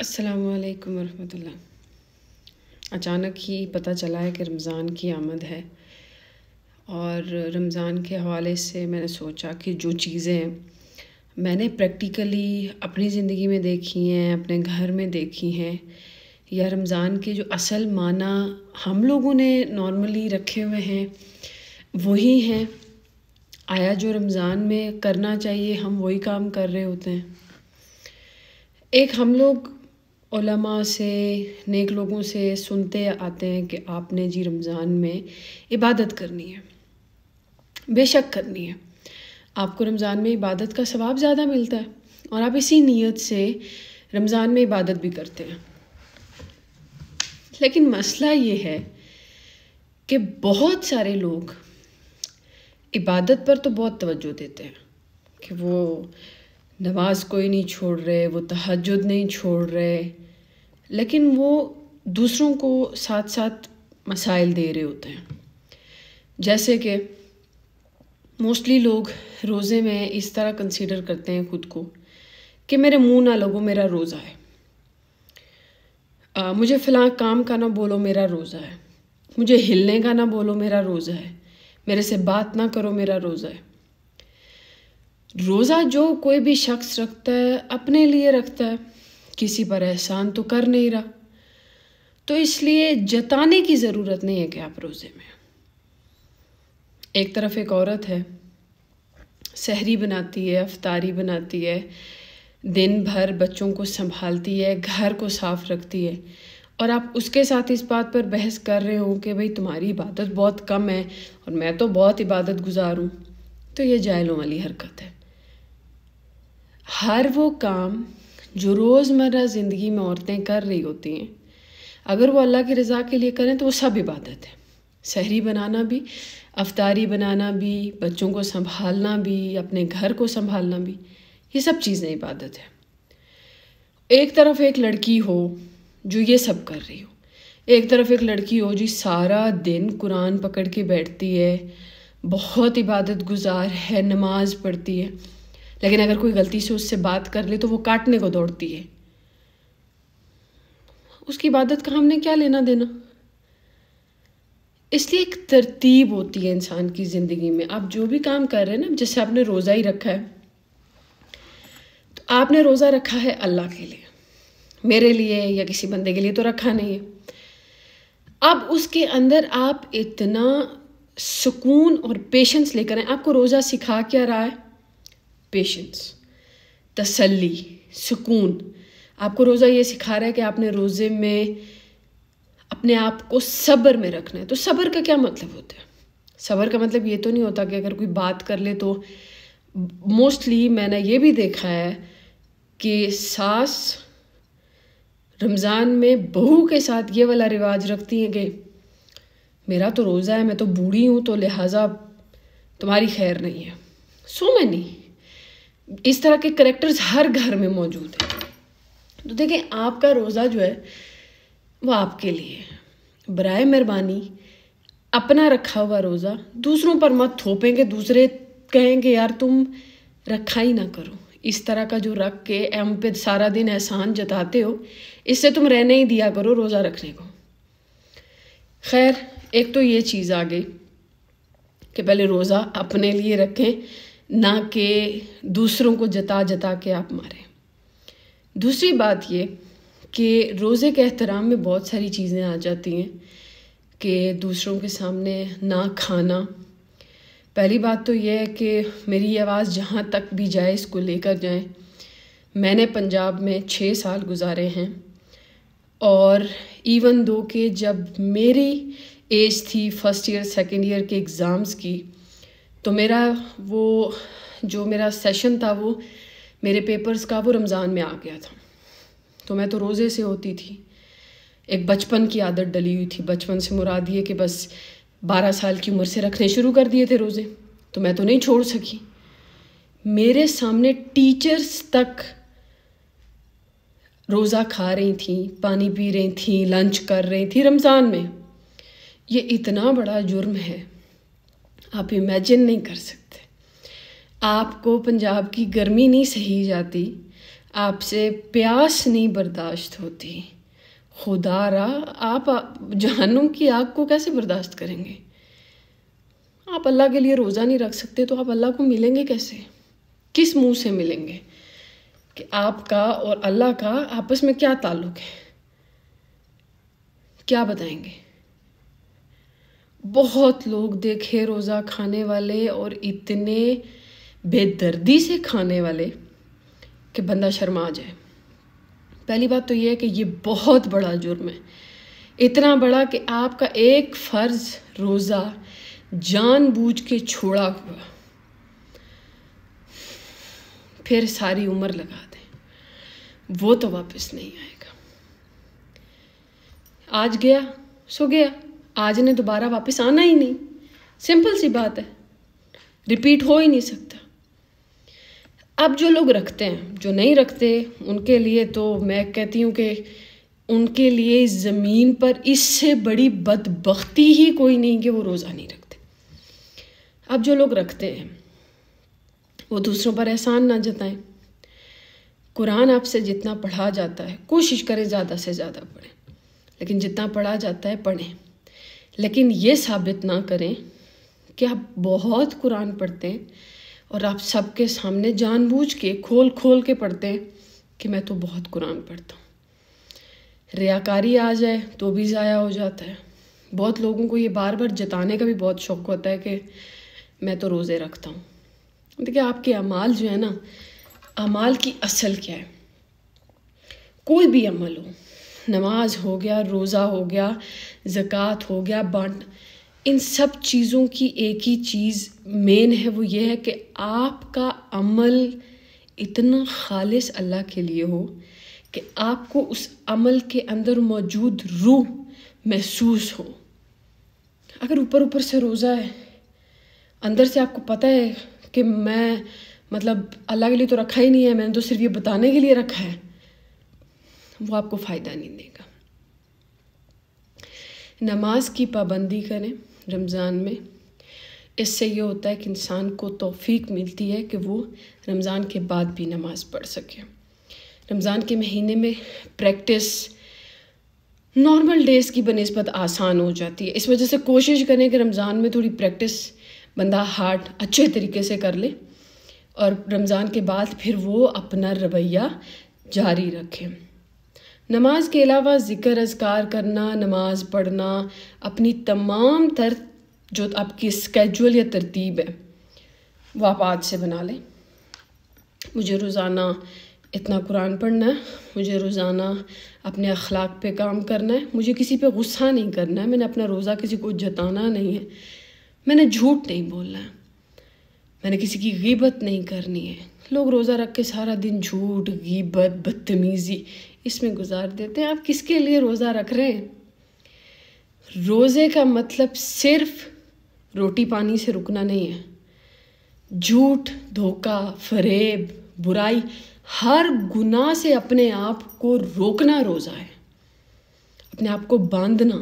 असलकम वरहमल अचानक ही पता चला है कि रमज़ान की आमद है और रमज़ान के हवाले से मैंने सोचा कि जो चीज़ें मैंने प्रैक्टिकली अपनी ज़िंदगी में देखी हैं अपने घर में देखी हैं या रमज़ान के जो असल माना हम लोगों ने नॉर्मली रखे हुए हैं वही हैं आया जो रमज़ान में करना चाहिए हम वही काम कर रहे होते हैं एक हम लोग उलमा से नेक लोगों से सुनते आते हैं कि आपने जी रमज़ान में इबादत करनी है बेशक करनी है आपको रमज़ान में इबादत का सवाब ज़्यादा मिलता है और आप इसी नीयत से रमज़ान में इबादत भी करते हैं लेकिन मसला ये है कि बहुत सारे लोग इबादत पर तो बहुत तवज्जो देते हैं कि वो नमाज कोई नहीं छोड़ रहे वो तहजद नहीं छोड़ रहे लेकिन वो दूसरों को साथ साथ मसाइल दे रहे होते हैं जैसे कि मोस्टली लोग रोज़े में इस तरह कंसीडर करते हैं ख़ुद को कि मेरे मुंह ना लगो मेरा रोज़ा है आ, मुझे फ़लाँ काम का ना बोलो मेरा रोज़ा है मुझे हिलने का ना बोलो मेरा रोज़ा है मेरे से बात ना करो मेरा रोज़ा है रोज़ा जो कोई भी शख्स रखता है अपने लिए रखता है किसी पर एहसान तो कर नहीं रहा तो इसलिए जताने की ज़रूरत नहीं है कि आप रोज़े में एक तरफ एक औरत है सहरी बनाती है अफतारी बनाती है दिन भर बच्चों को संभालती है घर को साफ रखती है और आप उसके साथ इस बात पर बहस कर रहे हो कि भाई तुम्हारी इबादत बहुत कम है और मैं तो बहुत इबादत गुजार हूँ तो ये जायलों वाली हरकत है हर वो काम जो रोज़मर्रा ज़िंदगी में औरतें कर रही होती हैं अगर वो अल्लाह की रज़ा के लिए करें तो वो सब इबादत है सहरी बनाना भी अफतारी बनाना भी बच्चों को संभालना भी अपने घर को संभालना भी ये सब चीज़ें इबादत है एक तरफ एक लड़की हो जो ये सब कर रही हो एक तरफ एक लड़की हो जो सारा दिन कुरान पकड़ के बैठती है बहुत इबादत गुजार है नमाज पढ़ती है लेकिन अगर कोई गलती से उससे बात कर ले तो वो काटने को दौड़ती है उसकी इबादत का हमने क्या लेना देना इसलिए एक तरतीब होती है इंसान की ज़िंदगी में आप जो भी काम कर रहे हैं ना जैसे आपने रोज़ा ही रखा है तो आपने रोज़ा रखा है अल्लाह के लिए मेरे लिए या किसी बंदे के लिए तो रखा नहीं है अब उसके अंदर आप इतना सुकून और पेशेंस लेकर आए आपको रोज़ा सिखा क्या रहा है पेशेंस तसल्ली सुकून आपको रोज़ा ये सिखा रहा है कि आपने रोज़े में अपने आप को सब्र में रखना है तो सब्र का क्या मतलब होता है सब्र का मतलब ये तो नहीं होता कि अगर कोई बात कर ले तो मोस्टली मैंने ये भी देखा है कि सास रमज़ान में बहू के साथ ये वाला रिवाज रखती हैं कि मेरा तो रोज़ा है मैं तो बूढ़ी हूँ तो लिहाजा तुम्हारी खैर नहीं है सो मैनी इस तरह के करेक्टर्स हर घर में मौजूद हैं तो देखें आपका रोज़ा जो है वो आपके लिए है बरए मेहरबानी अपना रखा हुआ रोज़ा दूसरों पर मत थोपेंगे दूसरे कहेंगे यार तुम रखा ही ना करो इस तरह का जो रख के एम पे सारा दिन एहसान जताते हो इससे तुम रहने ही दिया करो रोज़ा रखने को खैर एक तो ये चीज़ आ गई कि पहले रोज़ा अपने लिए रखें ना कि दूसरों को जता जता के आप मारें दूसरी बात ये कि रोज़े के एहतराम में बहुत सारी चीज़ें आ जाती हैं कि दूसरों के सामने ना खाना पहली बात तो यह है कि मेरी आवाज़ जहाँ तक भी जाए इसको लेकर जाए मैंने पंजाब में छः साल गुजारे हैं और इवन दो के जब मेरी एज थी फ़र्स्ट ईयर सेकेंड ईयर के एग्ज़ाम्स की तो मेरा वो जो मेरा सेशन था वो मेरे पेपर्स का वो रमज़ान में आ गया था तो मैं तो रोज़े से होती थी एक बचपन की आदत डली हुई थी बचपन से मुराद ये कि बस बारह साल की उम्र से रखने शुरू कर दिए थे रोज़े तो मैं तो नहीं छोड़ सकी मेरे सामने टीचर्स तक रोज़ा खा रही थी पानी पी रही थी लंच कर रही थी रमज़ान में ये इतना बड़ा जुर्म है आप इमेजिन नहीं कर सकते आपको पंजाब की गर्मी नहीं सही जाती आपसे प्यास नहीं बर्दाश्त होती खुदा रहा आप जहनुम की आग को कैसे बर्दाश्त करेंगे आप अल्लाह के लिए रोज़ा नहीं रख सकते तो आप अल्लाह को मिलेंगे कैसे किस मुंह से मिलेंगे कि आपका और अल्लाह का आपस में क्या ताल्लुक़ है क्या बताएंगे बहुत लोग देखे रोज़ा खाने वाले और इतने बेदर्दी से खाने वाले कि बंदा शर्मा जाए पहली बात तो यह है कि ये बहुत बड़ा जुर्म है इतना बड़ा कि आपका एक फ़र्ज़ रोज़ा जानबूझ के छोड़ा हुआ फिर सारी उम्र लगा दें वो तो वापस नहीं आएगा आज गया सो गया आज ने दोबारा वापस आना ही नहीं सिंपल सी बात है रिपीट हो ही नहीं सकता अब जो लोग रखते हैं जो नहीं रखते उनके लिए तो मैं कहती हूँ कि उनके लिए इस ज़मीन पर इससे बड़ी बदबख्ती ही कोई नहीं कि वो रोज़ा नहीं रखते अब जो लोग रखते हैं वो दूसरों पर एहसान ना जताएं कुरान आपसे जितना पढ़ा जाता है कोशिश करें ज़्यादा से ज़्यादा पढ़ें लेकिन जितना पढ़ा जाता है पढ़ें लेकिन ये साबित ना करें कि आप बहुत कुरान पढ़ते हैं और आप सबके सामने जानबूझ के खोल खोल के पढ़ते हैं कि मैं तो बहुत कुरान पढ़ता हूँ रियाकारी आ जाए तो भी ज़ाया हो जाता है बहुत लोगों को ये बार बार जताने का भी बहुत शौक़ होता है कि मैं तो रोज़े रखता हूँ देखिए आपके अमाल जो है ना अमाल की असल क्या है कोई भी अमल हो नमाज हो गया रोज़ा हो गया ज़क़़त हो गया बंट इन सब चीज़ों की एक ही चीज़ मेन है वो ये है कि आपका अमल इतना खालिस अल्लाह के लिए हो कि आपको उस अमल के अंदर मौजूद रूह महसूस हो अगर ऊपर ऊपर से रोज़ा है अंदर से आपको पता है कि मैं मतलब अल्लाह के लिए तो रखा ही नहीं है मैंने तो सिर्फ ये बताने के लिए रखा है वो आपको फ़ायदा नहीं देगा नमाज की पाबंदी करें रमज़ान में इससे ये होता है कि इंसान को तोफ़ी मिलती है कि वो रमज़ान के बाद भी नमाज़ पढ़ सके रमज़ान के महीने में प्रैक्टिस नॉर्मल डेज़ की बनस्बत आसान हो जाती है इस वजह से कोशिश करें कि रमज़ान में थोड़ी प्रैक्टिस बंदा हार्ट अच्छे तरीके से कर ले और रमज़ान के बाद फिर वो अपना रवैया जारी रखें नमाज के अलावा ज़िक्र अजगार करना नमाज पढ़ना अपनी तमाम तर जो आपकी स्केजुअल या तरतीब है वो आप आज से बना लें मुझे रोज़ाना इतना कुरान पढ़ना है मुझे रोज़ाना अपने अखलाक पे काम करना है मुझे किसी पे गुस्सा नहीं करना है मैंने अपना रोज़ा किसी को जताना नहीं है मैंने झूठ नहीं बोलना है मैंने किसी की गिबत नहीं करनी है लोग रोज़ा रख के सारा दिन झूठ गिबत बदतमीज़ी इसमें गुजार देते हैं आप किसके लिए रोज़ा रख रहे हैं रोज़े का मतलब सिर्फ रोटी पानी से रुकना नहीं है झूठ धोखा फरेब बुराई हर गुनाह से अपने आप को रोकना रोज़ा है अपने आप को बांधना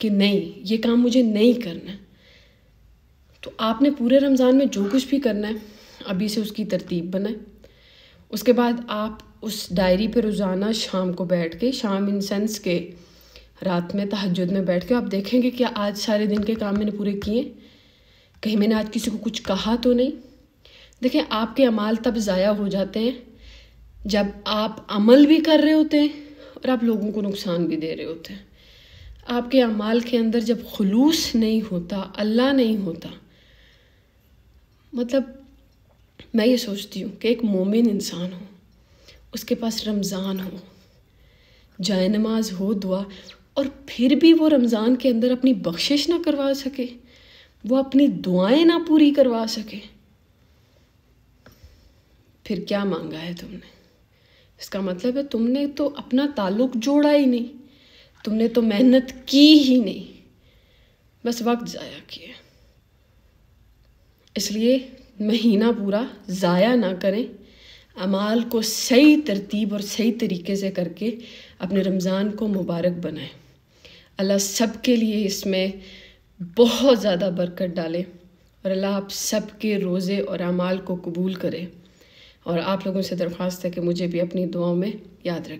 कि नहीं ये काम मुझे नहीं करना है तो आपने पूरे रमज़ान में जो कुछ भी करना है अभी से उसकी तरतीब बनाए उसके बाद आप उस डायरी पे रोज़ाना शाम को बैठ के शाम इन सेंस के रात में तहजद में बैठ के आप देखेंगे कि आज सारे दिन के काम मैंने पूरे किए कहीं मैंने आज किसी को कुछ कहा तो नहीं देखें आपके अमाल तब ज़ाया हो जाते हैं जब आप अमल भी कर रहे होते हैं और आप लोगों को नुकसान भी दे रहे होते हैं आपके अमाल के अंदर जब खलूस नहीं होता अल्लाह नहीं होता मतलब मैं ये सोचती हूँ कि एक मोमिन इंसान हूँ उसके पास रमज़ान हो जाए नमाज हो दुआ और फिर भी वो रमज़ान के अंदर अपनी बख्शिश ना करवा सके वो अपनी दुआएं ना पूरी करवा सके फिर क्या मांगा है तुमने इसका मतलब है तुमने तो अपना ताल्लुक जोड़ा ही नहीं तुमने तो मेहनत की ही नहीं बस वक्त ज़ाया किया इसलिए महीना पूरा ज़ाया ना करें अमाल को सही तरतीब और सही तरीके से करके अपने रमज़ान को मुबारक बनाएं अल्लाह सब के लिए इसमें बहुत ज़्यादा बरकत डालें और अल्लाह आप सब के रोज़े और अमाल को कबूल करे और आप लोगों से दरख्वास्त है कि मुझे भी अपनी दुआओं में याद रखें